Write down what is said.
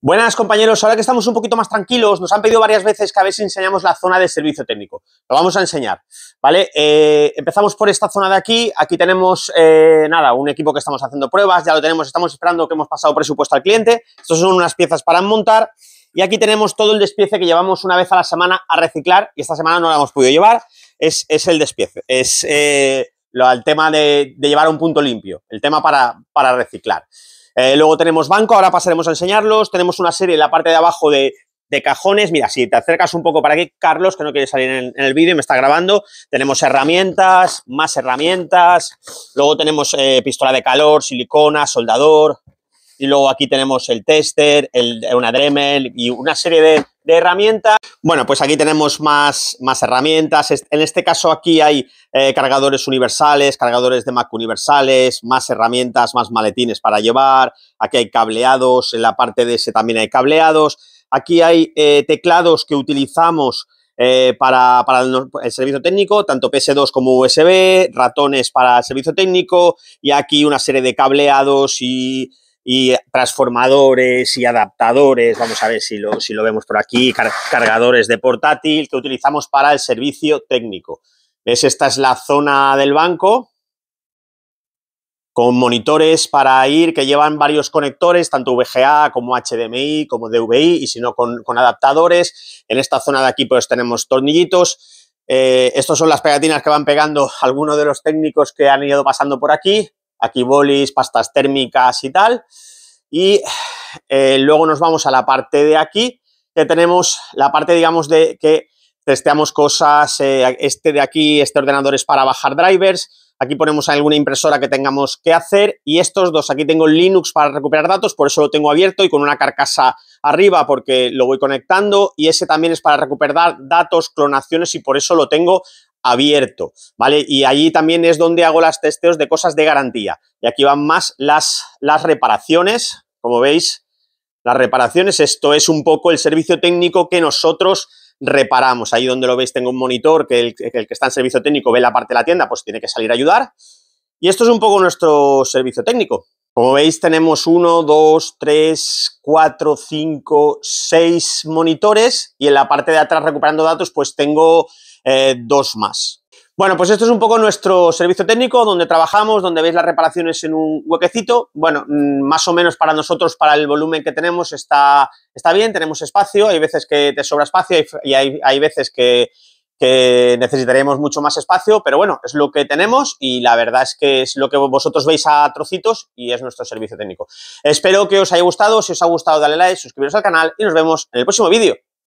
Buenas compañeros, ahora que estamos un poquito más tranquilos, nos han pedido varias veces que a veces enseñamos la zona de servicio técnico. Lo vamos a enseñar, ¿vale? Eh, empezamos por esta zona de aquí, aquí tenemos, eh, nada, un equipo que estamos haciendo pruebas, ya lo tenemos, estamos esperando que hemos pasado presupuesto al cliente, estas son unas piezas para montar y aquí tenemos todo el despiece que llevamos una vez a la semana a reciclar y esta semana no la hemos podido llevar, es, es el despiece, es eh, lo, el tema de, de, llevar a un punto limpio, el tema para, para reciclar. Eh, luego tenemos banco, ahora pasaremos a enseñarlos. Tenemos una serie en la parte de abajo de, cajones. Mira, si te acercas un poco para aquí, Carlos, que no quiere salir en, el vídeo y me está grabando, tenemos herramientas, más herramientas. Luego tenemos eh, pistola de calor, silicona, soldador. Y luego aquí tenemos el tester, el, una Dremel y una serie de, de herramientas. Bueno, pues aquí tenemos más, más herramientas. En este caso aquí hay eh, cargadores universales, cargadores de Mac universales, más herramientas, más maletines para llevar. Aquí hay cableados, en la parte de ese también hay cableados. Aquí hay eh, teclados que utilizamos eh, para, para el, el, servicio técnico, tanto PS2 como USB, ratones para el servicio técnico y aquí una serie de cableados y y transformadores y adaptadores, vamos a ver si lo, si lo vemos por aquí, cargadores de portátil que utilizamos para el servicio técnico. ¿Ves? Esta es la zona del banco con monitores para ir que llevan varios conectores, tanto VGA como HDMI, como DVI, y si no, con, adaptadores. En esta zona de aquí pues tenemos tornillitos. Eh, estos son las pegatinas que van pegando algunos de los técnicos que han ido pasando por aquí aquí bolis, pastas térmicas y tal. Y eh, luego nos vamos a la parte de aquí, que tenemos la parte, digamos, de que testeamos cosas, eh, este de aquí, este ordenador es para bajar drivers, aquí ponemos alguna impresora que tengamos que hacer y estos dos, aquí tengo Linux para recuperar datos, por eso lo tengo abierto y con una carcasa arriba porque lo voy conectando y ese también es para recuperar datos, clonaciones y por eso lo tengo abierto, ¿vale? Y allí también es donde hago las testeos de cosas de garantía. Y aquí van más las, las reparaciones, como veis, las reparaciones, esto es un poco el servicio técnico que nosotros reparamos. Ahí donde lo veis tengo un monitor que el, que está en servicio técnico ve la parte de la tienda, pues tiene que salir a ayudar. Y esto es un poco nuestro servicio técnico. Como veis, tenemos uno, dos, tres, cuatro, cinco, seis monitores y en la parte de atrás recuperando datos, pues tengo eh, dos más. Bueno, pues esto es un poco nuestro servicio técnico, donde trabajamos, donde veis las reparaciones en un huequecito. Bueno, mm, más o menos para nosotros, para el volumen que tenemos, está, está bien, tenemos espacio. Hay veces que te sobra espacio y hay veces que, que necesitaremos mucho más espacio, pero bueno, es lo que tenemos y la verdad es que es lo que vosotros veis a trocitos y es nuestro servicio técnico. Espero que os haya gustado, si os ha gustado dale like, suscribiros al canal y nos vemos en el próximo vídeo.